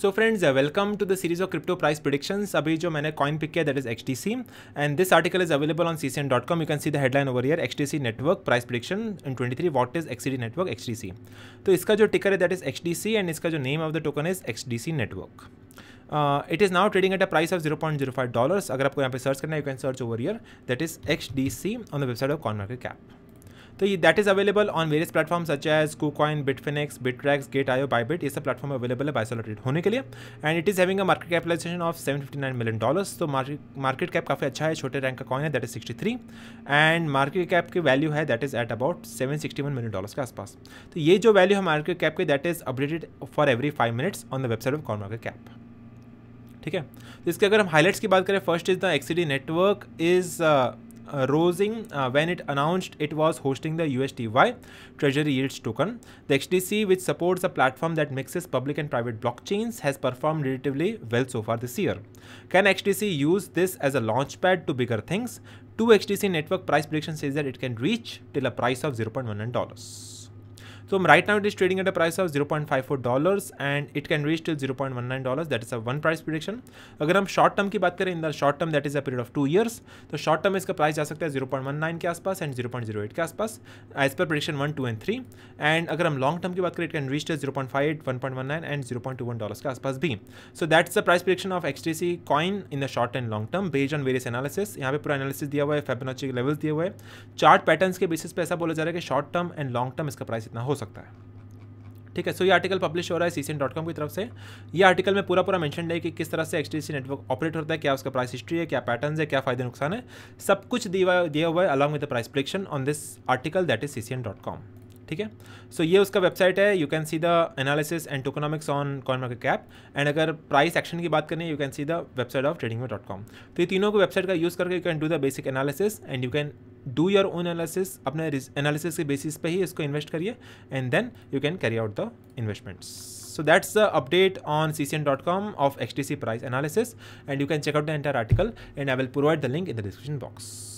So friends welcome to the series of crypto price prediction अभी जो मैंने coin pick किया that is H T C and this article is available on C C N dot com you can see the headline over year H T C network price prediction in twenty three what is XD network H T C तो इसका जो ticker है that is H T C and इसका जो name of the token is H D C network it is now trading at a price of zero point zero five dollars अगर आपको यहाँ पे सर्च करना है you can search over year that is H D C on the website of coin market cap तो ये that is available on various platform such as KuCoin Bitfinex tracks Gate io Bybit ये सब platform available है trade होने के लिए and it is having a market capitalization of seven fifty nine million dollars तो market cap काफ़ी अच्छा है छोटे रैंक का कॉइन है that is sixty three and market cap की वैल्यू है that is at about seven sixty one million dollars के आसपास तो ये जो वैल्यू है मार्केट कैप की that is updated for every five minutes on the website of coin market cap ठीक है तो इसके अगर हम हाईलाइट्स की बात करें first is the XD network is uh, rising uh, when it announced it was hosting the USDY Treasury Yields token. The XTC, which supports a platform that mixes public and private blockchains, has performed relatively well so far this year. Can XTC use this as a launchpad to bigger things? 2XTC network price prediction says that it can reach till a price of $0.19. So um, right now it is trading at a price of 0.54 dollars and it can reach till 0.19 dollars. That is a one price prediction. अगर हम short term की बात करें in the short term that is a period of two years तो short term इसका price जा सकता है 0.19 के आसपास एंड 0.08 के आसपास एज पर prediction one two and three and अगर हम लॉन्ग टर्म की बात करें it can reach zero point five at one point one nine and zero point two one dollar के आसपास भी so that's the price prediction of XTC coin in the short and long term based on various analysis यहाँ पे पूरा analysis दिया हुआ है Fibonacci levels दिए हुए चार्ट पैटर्न्स के बेसिस पे ऐसा बोला जा रहा है कि short term and long term इसका प्राइस इतना हो सकता है ठीक है सो ये आर्टिकल पब्लिश हो रहा है सी डॉट कॉम की तरफ से ये आर्टिकल में पूरा पूरा मेंशन है कि किस तरह से एच नेटवर्क ऑपरेट होता है क्या उसका प्राइस हिस्ट्री है क्या पैटर्न है क्या फायदे नुकसान है सब कुछ दिया हुआ है along with the price prediction on this article that is C dot com ठीक है सो ये उसका वेबसाइट है you can see the analysis and tokenomics on coin market cap and अगर प्राइस एक्शन की बात करें you can see the website of trading dot com तो ये तीनों को वेबसाइट का यूज़ करके you can do the basic analysis and you can do your own analysis अपने एनालिसिस के बेसिस पे ही इसको इन्वेस्ट करिए and then you can carry out the investments C C the update on ccn.com of htc price analysis and you can check out the entire article and I will provide the link in the description box